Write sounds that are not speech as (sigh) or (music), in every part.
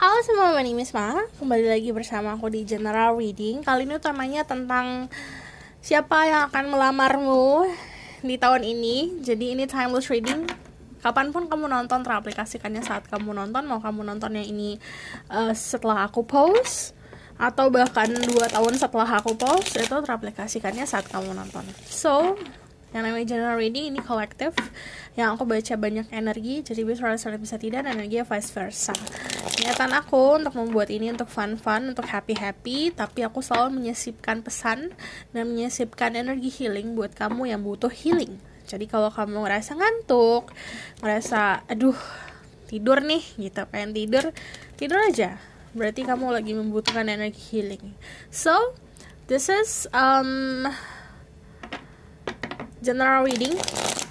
Halo semua, my name is Ma. Kembali lagi bersama aku di General Reading. Kali ini utamanya tentang siapa yang akan melamarmu di tahun ini. Jadi ini timeless reading. Kapanpun kamu nonton, teraplikasikannya saat kamu nonton. Mau kamu nontonnya ini uh, setelah aku post, atau bahkan 2 tahun setelah aku post, itu teraplikasikannya saat kamu nonton. So, yang namanya general reading ini kolektif yang aku baca banyak energi jadi bisa rasanya bisa tidak dan energi vice versa niatan aku untuk membuat ini untuk fun fun untuk happy happy tapi aku selalu menyisipkan pesan dan menyisipkan energi healing buat kamu yang butuh healing jadi kalau kamu ngerasa ngantuk ngerasa aduh tidur nih gitu pengen tidur tidur aja berarti kamu lagi membutuhkan energi healing so this is um general reading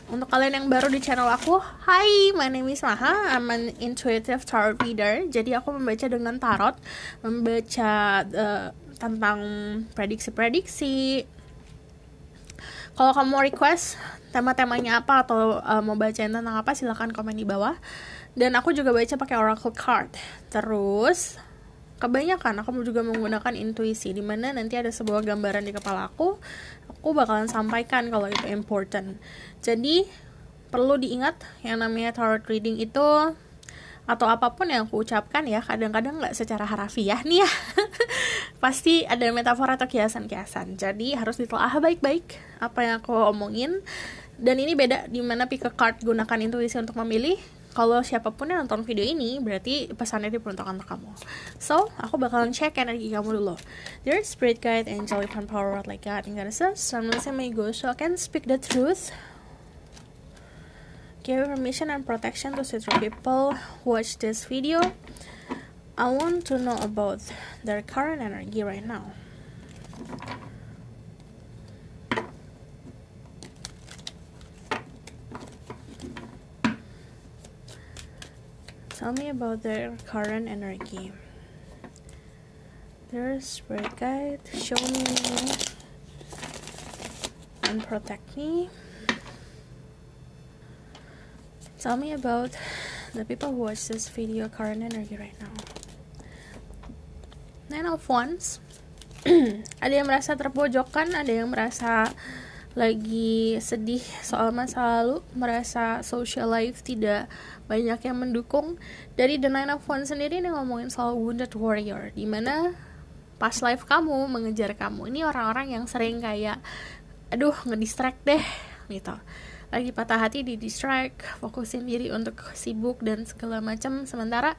untuk kalian yang baru di channel aku Hai, my name is Maha I'm an intuitive tarot reader Jadi aku membaca dengan tarot Membaca uh, tentang prediksi-prediksi Kalau kamu mau request tema-temanya apa Atau uh, mau bacain tentang apa silahkan komen di bawah Dan aku juga baca pakai oracle card Terus kebanyakan aku juga menggunakan intuisi dimana nanti ada sebuah gambaran di kepala aku aku bakalan sampaikan kalau itu important. Jadi perlu diingat yang namanya tarot reading itu atau apapun yang aku ucapkan ya kadang-kadang nggak secara harafiah nih ya (laughs) pasti ada metafora atau kiasan-kiasan jadi harus ditelaah baik-baik apa yang aku omongin dan ini beda dimana pick a card gunakan intuisi untuk memilih kalau siapapun yang nonton video ini berarti pesannya diperuntukkan untuk kamu so aku bakalan cek energi kamu dulu Your spirit guide angelic and power like God and goddesses sometimes I may go so I can speak the truth give permission and protection to certain people watch this video I want to know about their current energy right now Tell me about their current energy. Their spirit guide, show me and protect me. Tell me about the people who watch this video current energy right now. Nine of Wands. (clears throat) ada yang merasa terpojokkan, ada yang merasa lagi sedih soal masa lalu, merasa social life tidak banyak yang mendukung dari The Nine of Wands sendiri ini ngomongin soal wounded warrior dimana past life kamu mengejar kamu ini orang-orang yang sering kayak aduh ngedistract deh gitu lagi patah hati di distract fokusin diri untuk sibuk dan segala macam sementara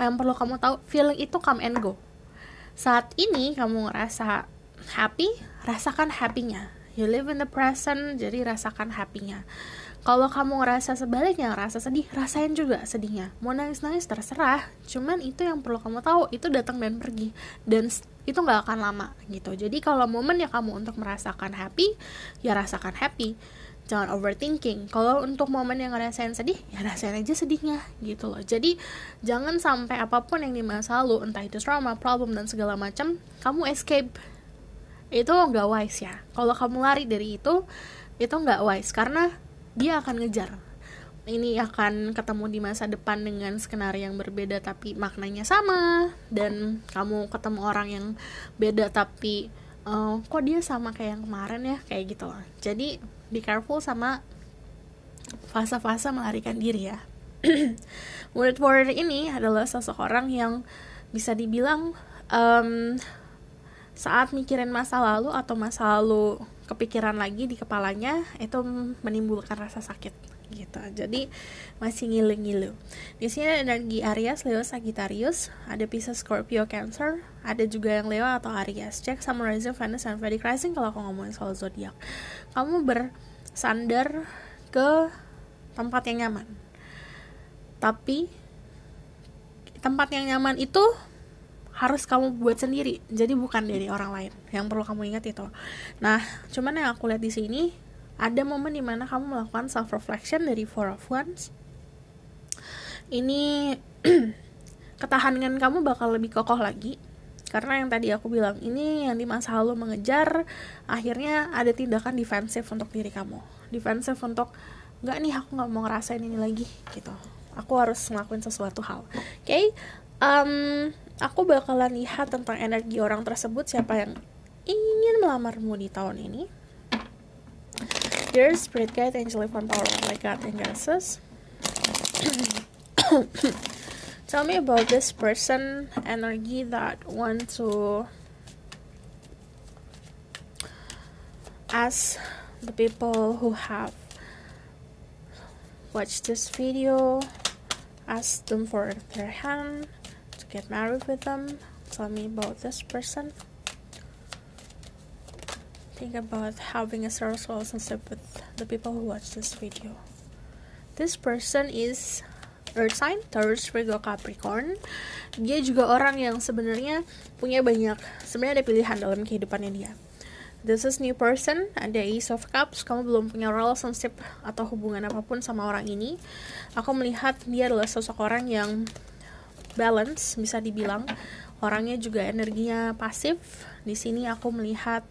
yang perlu kamu tahu feeling itu come and go saat ini kamu ngerasa happy rasakan happynya you live in the present jadi rasakan happynya kalau kamu ngerasa sebaliknya rasa sedih rasain juga sedihnya mau nangis nangis terserah cuman itu yang perlu kamu tahu itu datang dan pergi dan itu nggak akan lama gitu jadi kalau momen ya kamu untuk merasakan happy ya rasakan happy jangan overthinking kalau untuk momen yang ngerasain sedih ya rasain aja sedihnya gitu loh jadi jangan sampai apapun yang di masa lalu entah itu trauma problem dan segala macam kamu escape itu nggak wise ya kalau kamu lari dari itu itu nggak wise karena dia akan ngejar ini akan ketemu di masa depan dengan skenario yang berbeda tapi maknanya sama dan kamu ketemu orang yang beda tapi uh, kok dia sama kayak yang kemarin ya kayak gitu jadi be careful sama fase-fase melarikan diri ya (clears throat) Mood Warrior ini adalah seseorang yang bisa dibilang um, saat mikirin masa lalu atau masa lalu kepikiran lagi di kepalanya itu menimbulkan rasa sakit gitu jadi masih ngilu-ngilu di sini ada energi Aries Leo Sagittarius ada Pisces Scorpio Cancer ada juga yang Leo atau Aries cek sama Rising Venus and Freddy Rising kalau aku ngomongin soal zodiak kamu bersandar ke tempat yang nyaman tapi tempat yang nyaman itu harus kamu buat sendiri jadi bukan dari orang lain yang perlu kamu ingat itu nah cuman yang aku lihat di sini ada momen dimana kamu melakukan self reflection dari four of wands ini (clears throat) ketahanan kamu bakal lebih kokoh lagi karena yang tadi aku bilang ini yang di masa lalu mengejar akhirnya ada tindakan defensif untuk diri kamu defensif untuk nggak nih aku nggak mau ngerasain ini lagi gitu aku harus ngelakuin sesuatu hal oke okay? um, aku bakalan lihat tentang energi orang tersebut siapa yang ingin melamarmu di tahun ini Dear Spirit Guide, Angel of Power of oh my God and Jesus (coughs) Tell me about this person energy that want to ask the people who have watched this video ask them for their hand get married with them tell me about this person think about having a serious relationship with the people who watch this video this person is Earth sign Taurus Virgo Capricorn dia juga orang yang sebenarnya punya banyak sebenarnya ada pilihan dalam kehidupannya dia this is new person ada Ace of Cups kamu belum punya relationship atau hubungan apapun sama orang ini aku melihat dia adalah sosok orang yang balance bisa dibilang orangnya juga energinya pasif di sini aku melihat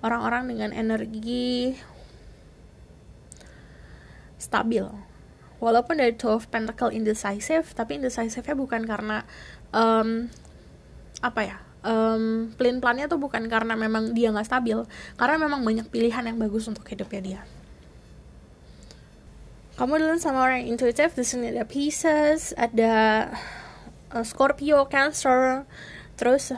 orang-orang dengan energi stabil walaupun dari two of pentacle indecisive tapi indecisive-nya bukan karena um, apa ya um, plan plannya tuh bukan karena memang dia nggak stabil karena memang banyak pilihan yang bagus untuk hidupnya dia kamu dulu sama orang yang intuitif di sini ada pieces ada Eh, Scorpio, Cancer. Terus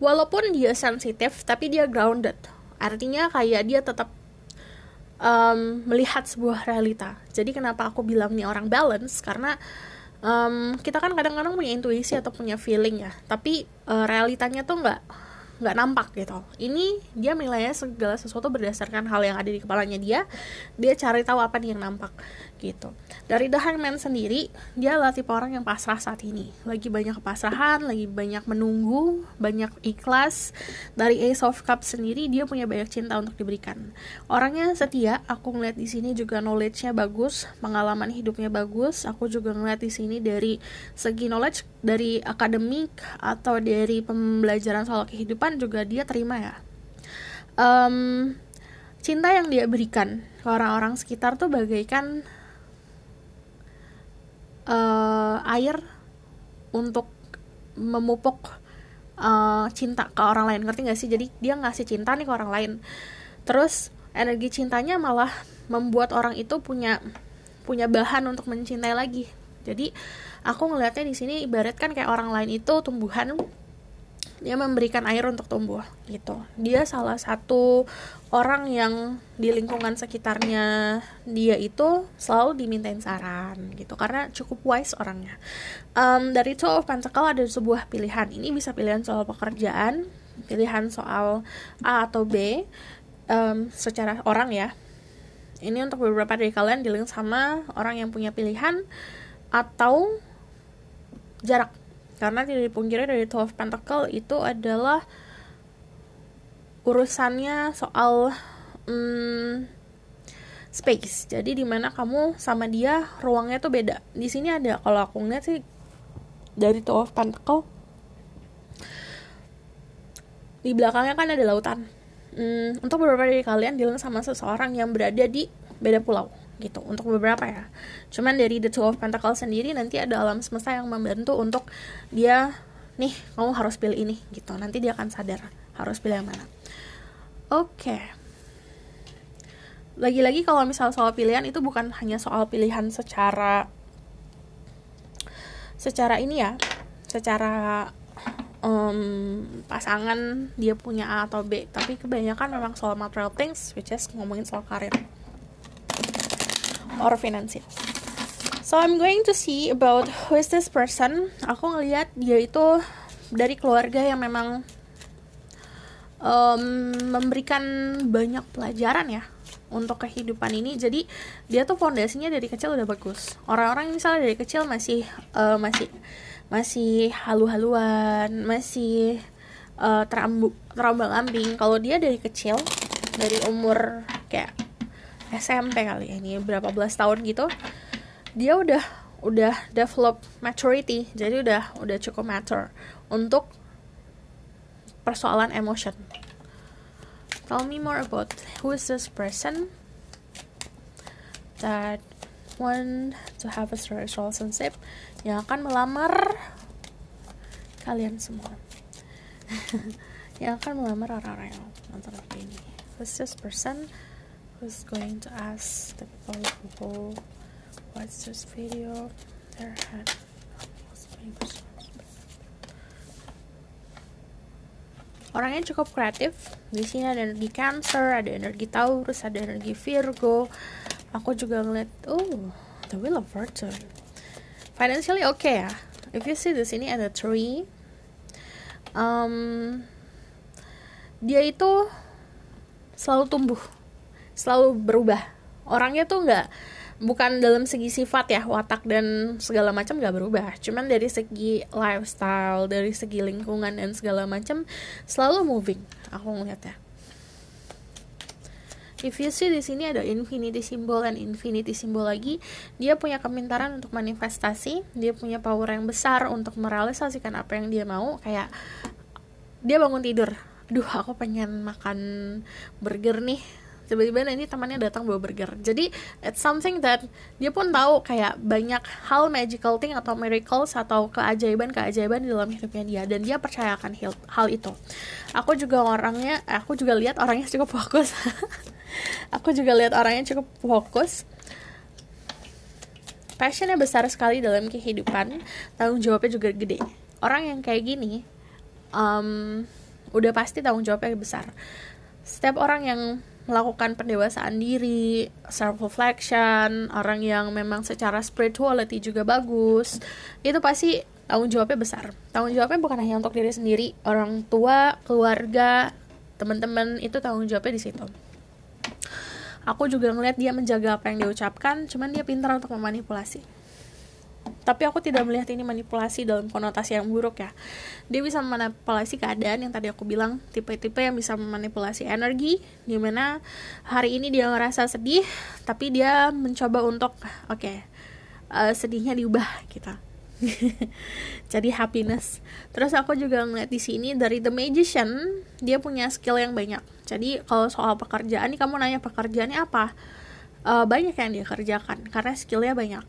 walaupun dia sensitif tapi dia grounded. Artinya kayak dia tetap um, melihat sebuah realita. Jadi kenapa aku bilang nih orang balance karena um, kita kan kadang-kadang punya intuisi atau punya feeling ya, tapi uh, realitanya tuh nggak nggak nampak gitu. Ini dia nilainya segala sesuatu berdasarkan hal yang ada di kepalanya dia. Dia cari tahu apa nih yang nampak gitu. Dari The Hangman sendiri, dia adalah tipe orang yang pasrah saat ini. Lagi banyak kepasrahan, lagi banyak menunggu, banyak ikhlas. Dari Ace of Cups sendiri, dia punya banyak cinta untuk diberikan. Orangnya setia, aku ngeliat di sini juga knowledge-nya bagus, pengalaman hidupnya bagus. Aku juga ngeliat di sini dari segi knowledge dari akademik atau dari pembelajaran soal kehidupan juga dia terima ya. Um, cinta yang dia berikan ke orang-orang sekitar tuh bagaikan uh, air untuk memupuk uh, cinta ke orang lain ngerti gak sih jadi dia ngasih cinta nih ke orang lain terus energi cintanya malah membuat orang itu punya punya bahan untuk mencintai lagi jadi aku ngelihatnya di sini ibarat kan kayak orang lain itu tumbuhan dia memberikan air untuk tumbuh gitu dia salah satu orang yang di lingkungan sekitarnya dia itu selalu dimintain saran gitu karena cukup wise orangnya um, dari Two of Pentacle ada sebuah pilihan ini bisa pilihan soal pekerjaan pilihan soal A atau B um, secara orang ya ini untuk beberapa dari kalian dealing sama orang yang punya pilihan atau jarak karena tidak dipungkiri dari Twelve Pentacle itu adalah urusannya soal hmm, space jadi dimana kamu sama dia ruangnya tuh beda di sini ada kalau aku ngeliat sih dari Twelve Pentacle di belakangnya kan ada lautan hmm, untuk beberapa dari kalian bilang sama seseorang yang berada di beda pulau gitu untuk beberapa ya cuman dari the two of pentacles sendiri nanti ada alam semesta yang membantu untuk dia nih kamu harus pilih ini gitu nanti dia akan sadar harus pilih yang mana oke okay. lagi-lagi kalau misal soal pilihan itu bukan hanya soal pilihan secara secara ini ya secara um, pasangan dia punya A atau B tapi kebanyakan memang soal material things which is ngomongin soal karir or finances. So I'm going to see about who is this person. Aku ngelihat dia itu dari keluarga yang memang um, memberikan banyak pelajaran ya untuk kehidupan ini. Jadi dia tuh fondasinya dari kecil udah bagus. Orang-orang misalnya dari kecil masih uh, masih masih halu-haluan, masih uh, terambu terambang-ambing. Kalau dia dari kecil dari umur kayak SMP kali ya ini berapa belas tahun gitu dia udah udah develop maturity jadi udah udah cukup mature untuk persoalan emotion tell me more about who is this person that want to have a serious relationship yang akan melamar kalian semua (laughs) yang akan melamar orang-orang yang nonton video ini is this person was going to ask the people who watch this video their head Orangnya cukup kreatif. Di sini ada energi Cancer, ada energi Taurus, ada energi Virgo. Aku juga ngeliat, oh, the Wheel of Fortune. Financially oke okay ya. If you see di sini ada three. Um, dia itu selalu tumbuh selalu berubah orangnya tuh nggak bukan dalam segi sifat ya watak dan segala macam nggak berubah cuman dari segi lifestyle dari segi lingkungan dan segala macam selalu moving aku ngeliatnya If you see di sini ada infinity symbol dan infinity symbol lagi, dia punya kemintaran untuk manifestasi, dia punya power yang besar untuk merealisasikan apa yang dia mau, kayak dia bangun tidur, duh aku pengen makan burger nih tiba-tiba nanti temannya datang bawa burger jadi it's something that dia pun tahu kayak banyak hal magical thing atau miracles atau keajaiban keajaiban di dalam hidupnya dia dan dia percayakan hal itu aku juga orangnya eh, aku juga lihat orangnya cukup fokus (laughs) aku juga lihat orangnya cukup fokus passionnya besar sekali dalam kehidupan tanggung jawabnya juga gede orang yang kayak gini um, udah pasti tanggung jawabnya besar setiap orang yang melakukan pendewasaan diri, self reflection, orang yang memang secara spirituality juga bagus, itu pasti tanggung jawabnya besar. Tanggung jawabnya bukan hanya untuk diri sendiri, orang tua, keluarga, teman-teman itu tanggung jawabnya di situ. Aku juga ngeliat dia menjaga apa yang diucapkan, cuman dia pintar untuk memanipulasi tapi aku tidak melihat ini manipulasi dalam konotasi yang buruk ya dia bisa memanipulasi keadaan yang tadi aku bilang tipe-tipe yang bisa memanipulasi energi dimana hari ini dia ngerasa sedih tapi dia mencoba untuk oke okay, uh, eh, sedihnya diubah kita gitu. (laughs) jadi happiness terus aku juga ngeliat di sini dari The Magician dia punya skill yang banyak jadi kalau soal pekerjaan nih kamu nanya pekerjaannya apa uh, banyak yang dia kerjakan karena skillnya banyak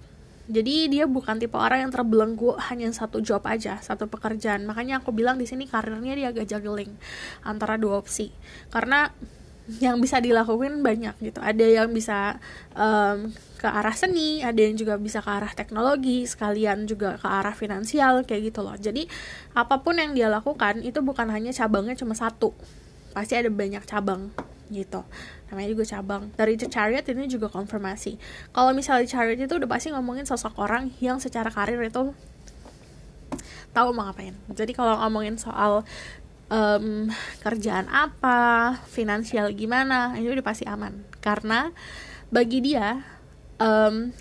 jadi dia bukan tipe orang yang terbelenggu hanya satu job aja, satu pekerjaan. Makanya aku bilang di sini karirnya dia agak juggling antara dua opsi. Karena yang bisa dilakuin banyak gitu. Ada yang bisa um, ke arah seni, ada yang juga bisa ke arah teknologi, sekalian juga ke arah finansial kayak gitu loh. Jadi apapun yang dia lakukan itu bukan hanya cabangnya cuma satu. Pasti ada banyak cabang gitu namanya juga cabang dari The Chariot ini juga konfirmasi kalau misalnya The Chariot itu udah pasti ngomongin sosok orang yang secara karir itu tahu mau ngapain jadi kalau ngomongin soal um, kerjaan apa finansial gimana ini udah pasti aman karena bagi dia um,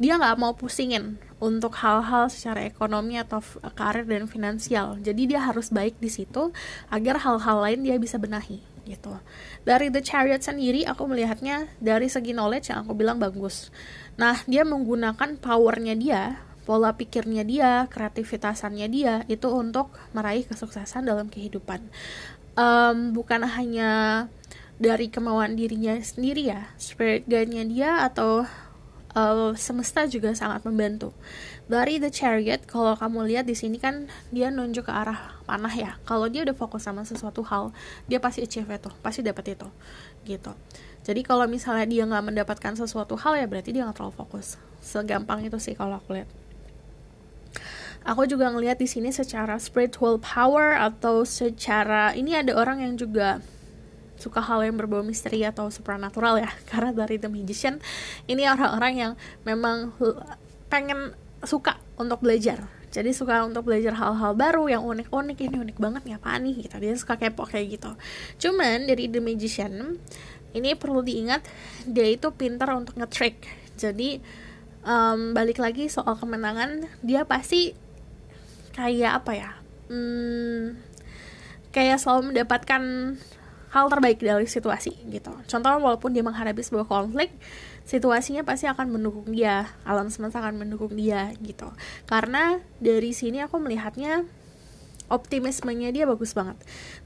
dia nggak mau pusingin untuk hal-hal secara ekonomi atau karir dan finansial. Jadi dia harus baik di situ agar hal-hal lain dia bisa benahi gitu dari The Chariot sendiri aku melihatnya dari segi knowledge yang aku bilang bagus nah dia menggunakan powernya dia pola pikirnya dia kreativitasannya dia itu untuk meraih kesuksesan dalam kehidupan um, bukan hanya dari kemauan dirinya sendiri ya spirit guide-nya dia atau uh, semesta juga sangat membantu dari The Chariot kalau kamu lihat di sini kan dia nunjuk ke arah panah ya kalau dia udah fokus sama sesuatu hal dia pasti achieve itu pasti dapat itu gitu jadi kalau misalnya dia nggak mendapatkan sesuatu hal ya berarti dia nggak terlalu fokus segampang itu sih kalau aku lihat aku juga ngelihat di sini secara spiritual power atau secara ini ada orang yang juga suka hal yang berbau misteri atau supranatural ya (laughs) karena dari The Magician ini orang-orang yang memang pengen suka untuk belajar jadi suka untuk belajar hal-hal baru yang unik-unik ini unik banget nih apa nih gitu dia suka kepo kayak gitu cuman dari The Magician ini perlu diingat dia itu pintar untuk nge-trick jadi um, balik lagi soal kemenangan dia pasti kayak apa ya hmm, kayak selalu mendapatkan hal terbaik dari situasi gitu Contohnya walaupun dia menghadapi sebuah konflik situasinya pasti akan mendukung dia alam semesta akan mendukung dia gitu karena dari sini aku melihatnya optimismenya dia bagus banget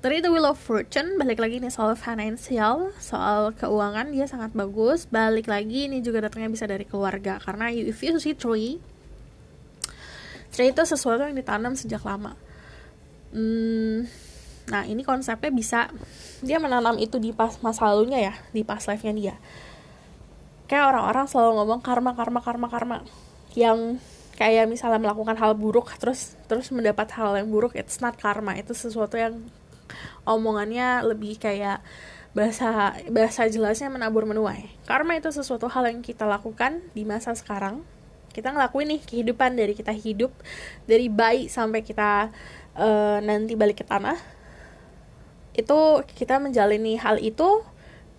dari The Wheel of Fortune balik lagi nih soal financial soal keuangan dia sangat bagus balik lagi ini juga datangnya bisa dari keluarga karena if you see tree tree itu sesuatu yang ditanam sejak lama hmm, Nah, ini konsepnya bisa dia menanam itu di pas masa lalunya ya, di pas life-nya dia kayak orang-orang selalu ngomong karma karma karma karma yang kayak misalnya melakukan hal buruk terus terus mendapat hal yang buruk it's not karma itu sesuatu yang omongannya lebih kayak bahasa bahasa jelasnya menabur menuai karma itu sesuatu hal yang kita lakukan di masa sekarang kita ngelakuin nih kehidupan dari kita hidup dari bayi sampai kita uh, nanti balik ke tanah itu kita menjalani hal itu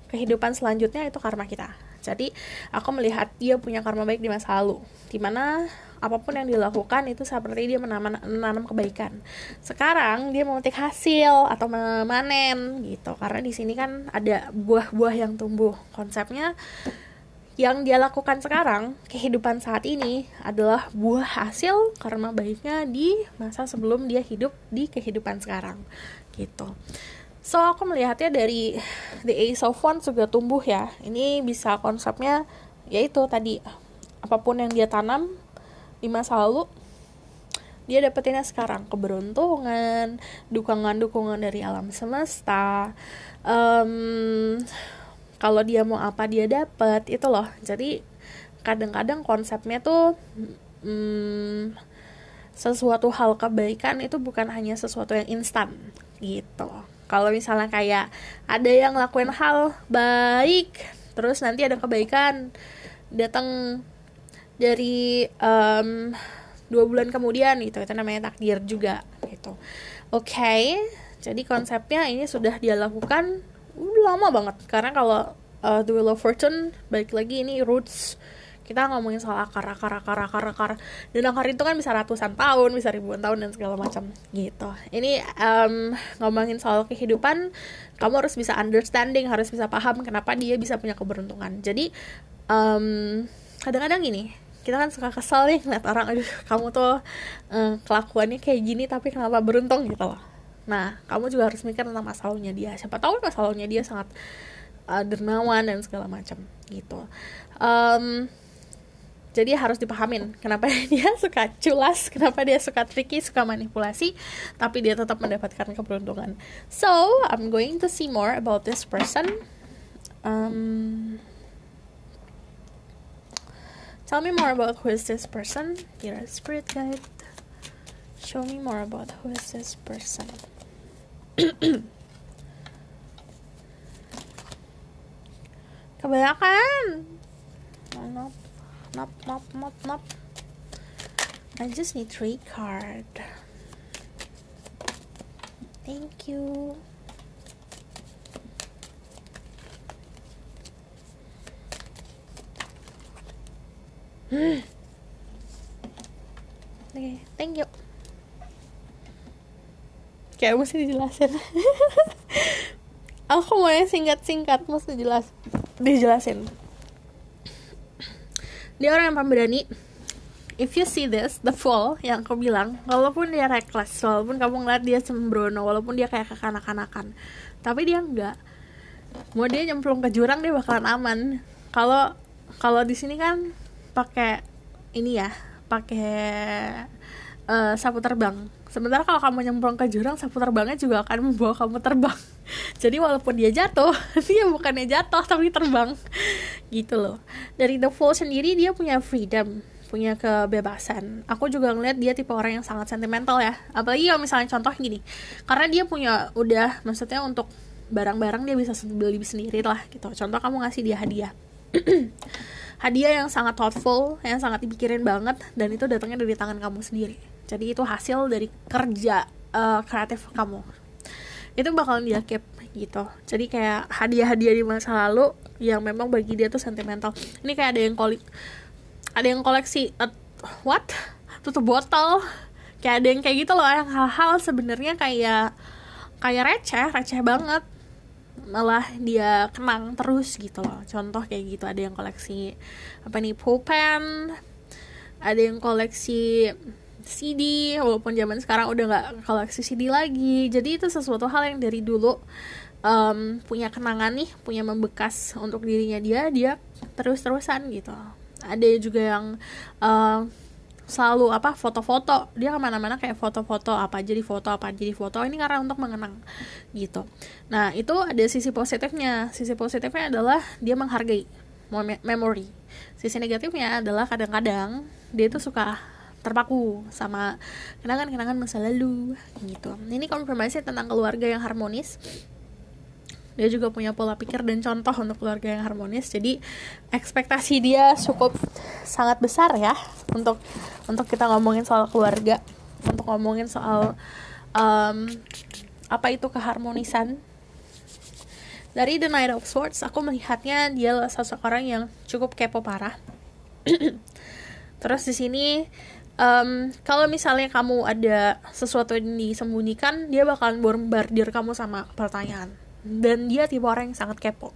kehidupan selanjutnya itu karma kita jadi aku melihat dia punya karma baik di masa lalu dimana apapun yang dilakukan itu seperti dia menanam, menanam kebaikan. Sekarang dia memetik hasil atau memanen gitu karena di sini kan ada buah-buah yang tumbuh. Konsepnya yang dia lakukan sekarang, kehidupan saat ini adalah buah hasil karma baiknya di masa sebelum dia hidup di kehidupan sekarang. Gitu. So aku melihatnya dari The Ace of Wands juga tumbuh ya. Ini bisa konsepnya yaitu tadi apapun yang dia tanam di masa lalu dia dapetinnya sekarang keberuntungan, dukungan-dukungan dari alam semesta. Um, kalau dia mau apa dia dapat itu loh. Jadi kadang-kadang konsepnya tuh um, sesuatu hal kebaikan itu bukan hanya sesuatu yang instan gitu kalau misalnya kayak ada yang ngelakuin hal baik terus nanti ada kebaikan datang dari um, dua bulan kemudian gitu itu namanya takdir juga gitu oke okay, jadi konsepnya ini sudah dia lakukan lama banget karena kalau uh, the wheel of fortune balik lagi ini roots kita ngomongin soal akar akar akar akar akar dan akar itu kan bisa ratusan tahun bisa ribuan tahun dan segala macam gitu ini um, ngomongin soal kehidupan kamu harus bisa understanding harus bisa paham kenapa dia bisa punya keberuntungan jadi um, kadang-kadang gini kita kan suka kesel nih ngeliat orang aduh kamu tuh um, kelakuannya kayak gini tapi kenapa beruntung gitu loh nah kamu juga harus mikir tentang masalahnya dia siapa tahu masalahnya dia sangat uh, dermawan dan segala macam gitu um, jadi harus dipahamin kenapa (laughs) dia suka culas kenapa dia suka tricky suka manipulasi tapi dia tetap mendapatkan keberuntungan so I'm going to see more about this person um, tell me more about who is this person is spirit guide show me more about who is this person (clears throat) kebanyakan mana map, map, map, map. I just need three card. Thank you. (gasps) okay, thank you. Kayak mesti dijelasin. (laughs) Aku maunya singkat-singkat mesti jelas dijelasin dia orang yang pemberani if you see this the fall yang aku bilang walaupun dia reckless walaupun kamu ngeliat dia sembrono walaupun dia kayak kekanak-kanakan tapi dia enggak mau dia nyemplung ke jurang dia bakalan aman kalau kalau di sini kan pakai ini ya pakai uh, sapu terbang. Sementara kalau kamu nyemplung ke jurang, sapu terbangnya juga akan membawa kamu terbang. (laughs) Jadi walaupun dia jatuh, (laughs) dia bukannya jatuh tapi terbang. (laughs) Gitu loh. Dari The Fall sendiri dia punya freedom, punya kebebasan. Aku juga ngeliat dia tipe orang yang sangat sentimental ya. Apalagi kalau misalnya contoh gini. Karena dia punya udah maksudnya untuk barang-barang dia bisa beli sendiri lah gitu. Contoh kamu ngasih dia hadiah. (clears throat) hadiah yang sangat thoughtful, yang sangat dipikirin banget dan itu datangnya dari tangan kamu sendiri jadi itu hasil dari kerja uh, kreatif kamu itu bakal dia keep gitu jadi kayak hadiah-hadiah di masa lalu yang memang bagi dia tuh sentimental ini kayak ada yang koli ada yang koleksi uh, what tutup botol kayak ada yang kayak gitu loh yang hal-hal sebenarnya kayak kayak receh receh banget malah dia kenang terus gitu loh contoh kayak gitu ada yang koleksi apa nih pulpen ada yang koleksi CD walaupun zaman sekarang udah nggak koleksi CD lagi jadi itu sesuatu hal yang dari dulu um, punya kenangan nih punya membekas untuk dirinya dia dia terus terusan gitu ada juga yang um, selalu apa foto-foto dia kemana-mana kayak foto-foto apa jadi foto apa jadi foto ini karena untuk mengenang gitu nah itu ada sisi positifnya sisi positifnya adalah dia menghargai memory sisi negatifnya adalah kadang-kadang dia itu suka terpaku sama kenangan-kenangan masa lalu gitu. Ini konfirmasi tentang keluarga yang harmonis. Dia juga punya pola pikir dan contoh untuk keluarga yang harmonis. Jadi ekspektasi dia cukup sangat besar ya untuk untuk kita ngomongin soal keluarga, untuk ngomongin soal um, apa itu keharmonisan dari The Night of Swords aku melihatnya dia sosok orang yang cukup kepo parah (clears throat) terus di sini um, kalau misalnya kamu ada sesuatu yang disembunyikan dia bakalan bombardir kamu sama pertanyaan dan dia tipe orang yang sangat kepo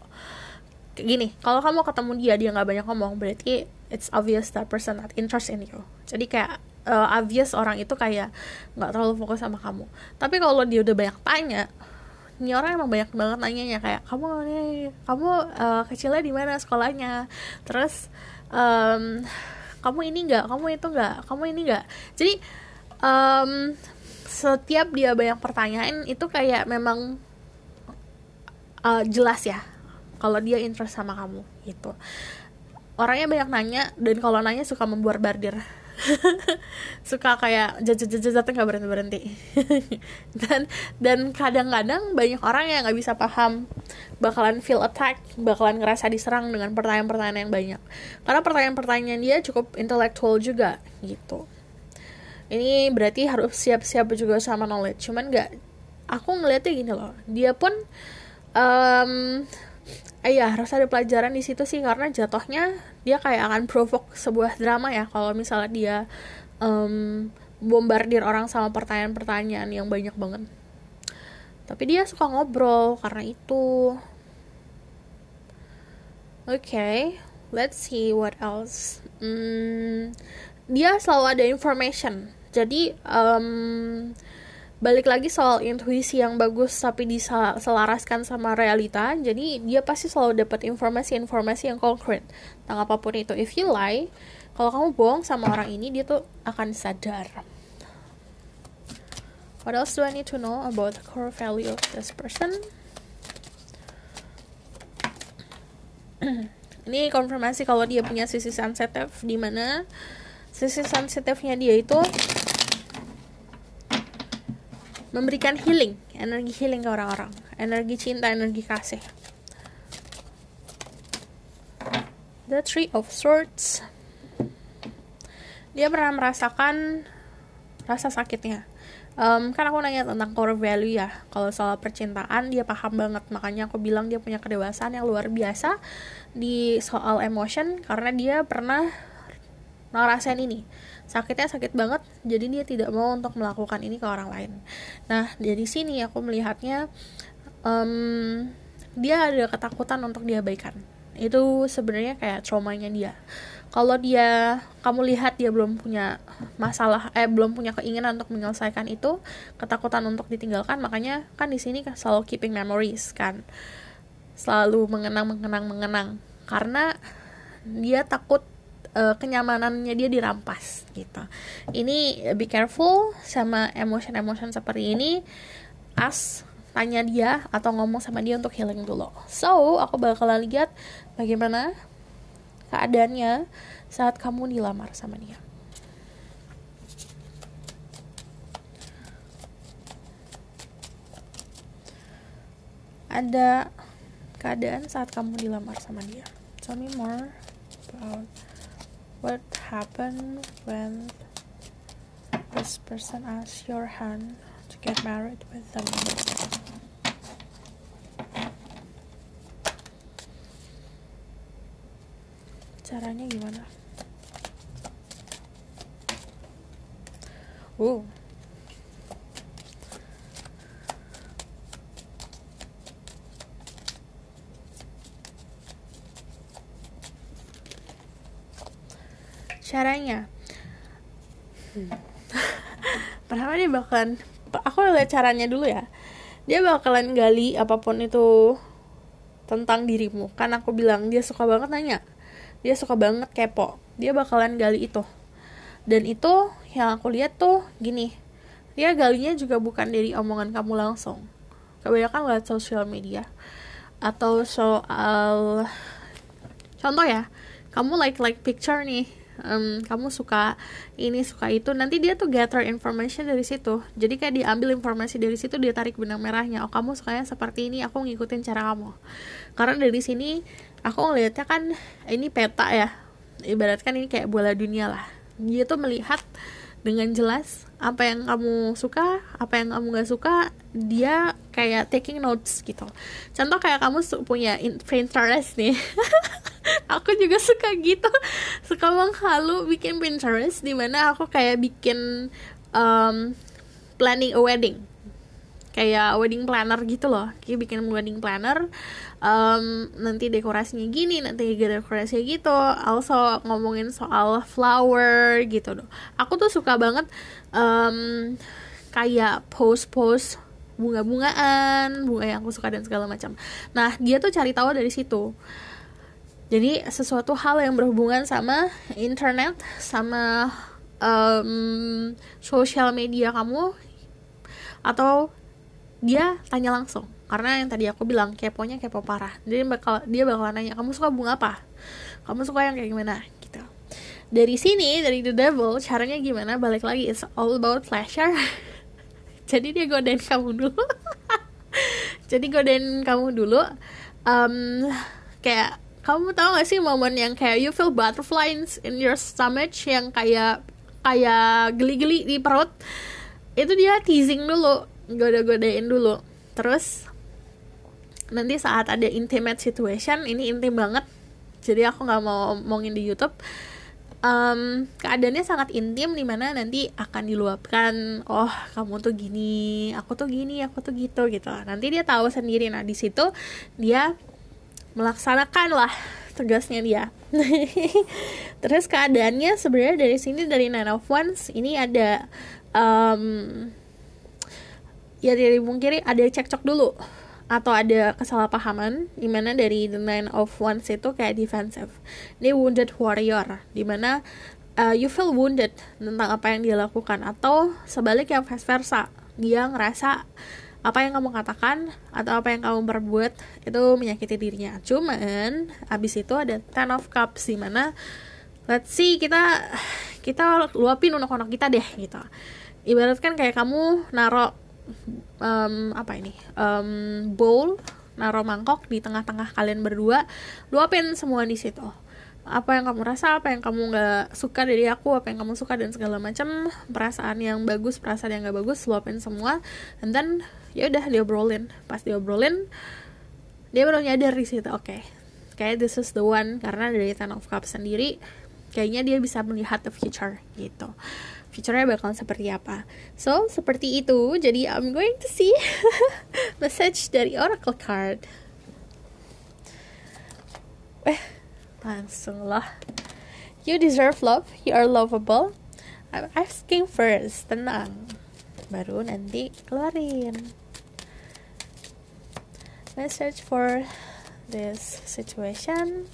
gini kalau kamu ketemu dia dia nggak banyak ngomong berarti it's obvious that person not interest in you jadi kayak uh, obvious orang itu kayak nggak terlalu fokus sama kamu tapi kalau dia udah banyak tanya ini orang emang banyak banget nanyanya kayak kamu nih kamu uh, kecilnya di mana sekolahnya terus um, kamu ini enggak kamu itu enggak kamu ini enggak jadi um, setiap dia banyak pertanyaan itu kayak memang uh, jelas ya kalau dia interest sama kamu gitu orangnya banyak nanya dan kalau nanya suka membuat bardir (laughs) suka kayak jajat-jajat nggak berhenti berhenti (laughs) dan dan kadang-kadang banyak orang yang nggak bisa paham bakalan feel attack bakalan ngerasa diserang dengan pertanyaan-pertanyaan yang banyak karena pertanyaan-pertanyaan dia cukup intelektual juga gitu ini berarti harus siap-siap juga sama knowledge cuman nggak aku ngeliatnya gini loh dia pun um, eh ya harus ada pelajaran di situ sih karena jatuhnya dia kayak akan provok sebuah drama ya kalau misalnya dia um, bombardir orang sama pertanyaan-pertanyaan yang banyak banget tapi dia suka ngobrol karena itu oke okay, let's see what else hmm, dia selalu ada information jadi um, balik lagi soal intuisi yang bagus tapi diselaraskan sama realita jadi dia pasti selalu dapat informasi-informasi yang konkret tentang apapun itu if you lie kalau kamu bohong sama orang ini dia tuh akan sadar what else do I need to know about the core value of this person (clears throat) ini konfirmasi kalau dia punya sisi sensitif di mana sisi sensitifnya dia itu memberikan healing, energi healing ke orang-orang, energi cinta, energi kasih. The Three of Swords. Dia pernah merasakan rasa sakitnya. Um, kan aku nanya tentang core value ya. Kalau soal percintaan dia paham banget. Makanya aku bilang dia punya kedewasaan yang luar biasa di soal emotion karena dia pernah ngerasain ini sakitnya sakit banget jadi dia tidak mau untuk melakukan ini ke orang lain nah dari sini aku melihatnya um, dia ada ketakutan untuk diabaikan itu sebenarnya kayak traumanya dia kalau dia kamu lihat dia belum punya masalah eh belum punya keinginan untuk menyelesaikan itu ketakutan untuk ditinggalkan makanya kan di sini kan selalu keeping memories kan selalu mengenang mengenang mengenang karena dia takut uh, kenyamanannya dia dirampas gitu. Ini eh, be careful sama emotion-emotion seperti ini. As tanya dia atau ngomong sama dia untuk healing dulu. So, aku bakal lihat bagaimana keadaannya saat kamu dilamar sama dia. Ada keadaan saat kamu dilamar sama dia. Tell me more about What happened when this person asks your hand to get married with them? Caranya gimana? Ooh. caranya hmm. pertama dia bakalan aku lihat caranya dulu ya dia bakalan gali apapun itu tentang dirimu kan aku bilang dia suka banget nanya dia suka banget kepo dia bakalan gali itu dan itu yang aku lihat tuh gini dia galinya juga bukan dari omongan kamu langsung kebanyakan lewat sosial media atau soal contoh ya kamu like like picture nih um, kamu suka ini suka itu nanti dia tuh gather information dari situ jadi kayak diambil informasi dari situ dia tarik benang merahnya oh kamu sukanya seperti ini aku ngikutin cara kamu karena dari sini aku ngelihatnya kan ini peta ya ibaratkan ini kayak bola dunia lah dia tuh melihat dengan jelas apa yang kamu suka, apa yang kamu gak suka, dia kayak taking notes gitu. Contoh kayak kamu punya Pinterest nih. (laughs) aku juga suka gitu, suka menghalu bikin Pinterest di mana aku kayak bikin um, planning a wedding kayak wedding planner gitu loh kayak bikin wedding planner um, nanti dekorasinya gini nanti dekorasinya gitu also ngomongin soal flower gitu loh aku tuh suka banget um, kayak post-post bunga-bungaan bunga yang aku suka dan segala macam nah dia tuh cari tahu dari situ jadi sesuatu hal yang berhubungan sama internet sama um, sosial media kamu atau dia tanya langsung karena yang tadi aku bilang keponya kepo parah jadi bakal dia bakal nanya kamu suka bunga apa kamu suka yang kayak gimana gitu dari sini dari the devil caranya gimana balik lagi it's all about pleasure (laughs) jadi dia godain kamu dulu (laughs) jadi godain kamu dulu um, kayak kamu tahu gak sih momen yang kayak you feel butterflies in your stomach yang kayak kayak geli-geli di perut itu dia teasing dulu goda-godain dulu terus nanti saat ada intimate situation ini intim banget jadi aku nggak mau ngomongin di YouTube um, keadaannya sangat intim dimana nanti akan diluapkan oh kamu tuh gini aku tuh gini aku tuh gitu gitu nanti dia tahu sendiri nah di situ dia melaksanakan lah tugasnya dia (laughs) terus keadaannya sebenarnya dari sini dari nine of ones ini ada um, ya tidak mungkin ada cekcok dulu atau ada kesalahpahaman di mana dari the nine of wands itu kayak defensive ini wounded warrior dimana uh, you feel wounded tentang apa yang dia lakukan atau sebaliknya vice versa dia ngerasa apa yang kamu katakan atau apa yang kamu perbuat itu menyakiti dirinya cuman abis itu ada ten of cups di mana let's see kita kita luapin unek-unek kita deh gitu ibaratkan kayak kamu narok um, apa ini um, bowl naruh mangkok di tengah-tengah kalian berdua luapin semua di situ apa yang kamu rasa apa yang kamu nggak suka dari aku apa yang kamu suka dan segala macam perasaan yang bagus perasaan yang nggak bagus luapin semua and then ya udah brolin pas brolin dia baru nyadar di situ oke okay, kayak this is the one karena dari ten of cups sendiri kayaknya dia bisa melihat the future gitu future-nya bakal seperti apa. So, seperti itu. Jadi, I'm going to see (laughs) message dari Oracle card. Eh, lah. You deserve love. You are lovable. I'm asking first. Tenang. Baru nanti keluarin. Message for this situation.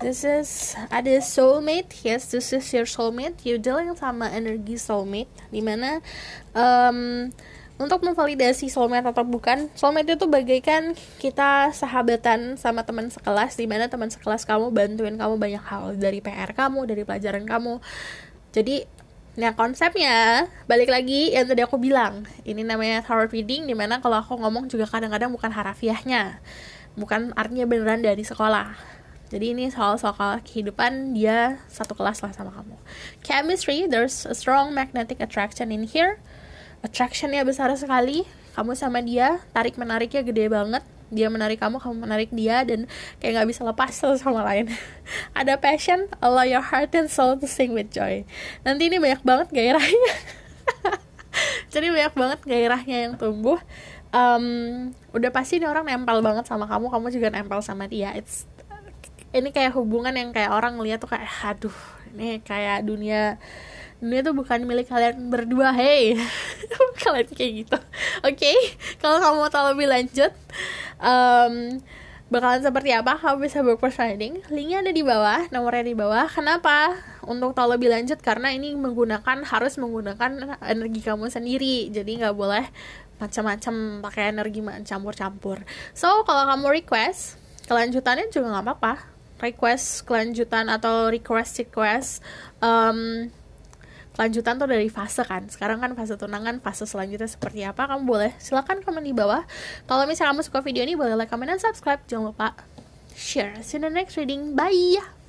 This is ada soulmate, yes, this is your soulmate. You dealing sama energi soulmate, dimana um, untuk memvalidasi soulmate atau bukan, soulmate itu bagaikan kita sahabatan sama teman sekelas, dimana teman sekelas kamu bantuin kamu banyak hal dari PR kamu, dari pelajaran kamu. Jadi Nah konsepnya balik lagi yang tadi aku bilang ini namanya tarot reading dimana kalau aku ngomong juga kadang-kadang bukan harafiahnya bukan artinya beneran dari sekolah jadi ini soal-soal kehidupan dia satu kelas lah sama kamu. Chemistry, there's a strong magnetic attraction in here. Attractionnya besar sekali. Kamu sama dia, tarik menariknya gede banget. Dia menarik kamu, kamu menarik dia, dan kayak nggak bisa lepas satu sama lain. (laughs) Ada passion, allow your heart and soul to sing with joy. Nanti ini banyak banget gairahnya. (laughs) Jadi banyak banget gairahnya yang tumbuh um, udah pasti ini orang nempel banget sama kamu kamu juga nempel sama dia it's ini kayak hubungan yang kayak orang lihat tuh kayak aduh ini kayak dunia dunia tuh bukan milik kalian berdua hei (laughs) kalian kayak gitu oke okay? kalau kamu mau tahu lebih lanjut um, bakalan seperti apa kamu bisa book linknya ada di bawah nomornya di bawah kenapa untuk tahu lebih lanjut karena ini menggunakan harus menggunakan energi kamu sendiri jadi nggak boleh macam-macam pakai energi campur-campur so kalau kamu request kelanjutannya juga nggak apa-apa request kelanjutan atau request request um, kelanjutan tuh dari fase kan sekarang kan fase tunangan fase selanjutnya seperti apa kamu boleh silahkan komen di bawah kalau misalnya kamu suka video ini boleh like comment dan subscribe jangan lupa share see you in the next reading bye